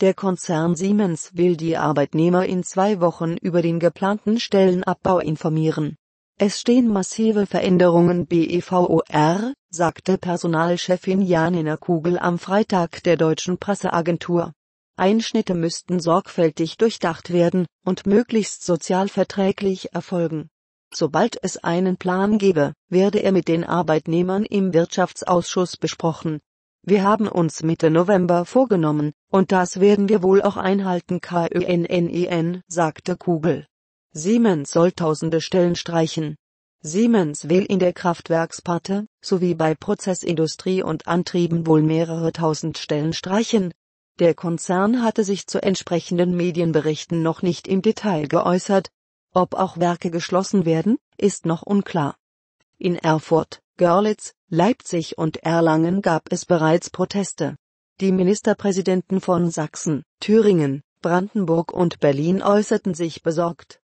Der Konzern Siemens will die Arbeitnehmer in zwei Wochen über den geplanten Stellenabbau informieren. Es stehen massive Veränderungen BEVOR, sagte Personalchefin Janina Kugel am Freitag der deutschen Presseagentur. Einschnitte müssten sorgfältig durchdacht werden und möglichst sozialverträglich erfolgen. Sobald es einen Plan gebe, werde er mit den Arbeitnehmern im Wirtschaftsausschuss besprochen, wir haben uns Mitte November vorgenommen, und das werden wir wohl auch einhalten KÖNNEN, e sagte Kugel. Siemens soll tausende Stellen streichen. Siemens will in der Kraftwerksparte, sowie bei Prozessindustrie und Antrieben wohl mehrere tausend Stellen streichen. Der Konzern hatte sich zu entsprechenden Medienberichten noch nicht im Detail geäußert. Ob auch Werke geschlossen werden, ist noch unklar. In Erfurt Görlitz, Leipzig und Erlangen gab es bereits Proteste. Die Ministerpräsidenten von Sachsen, Thüringen, Brandenburg und Berlin äußerten sich besorgt.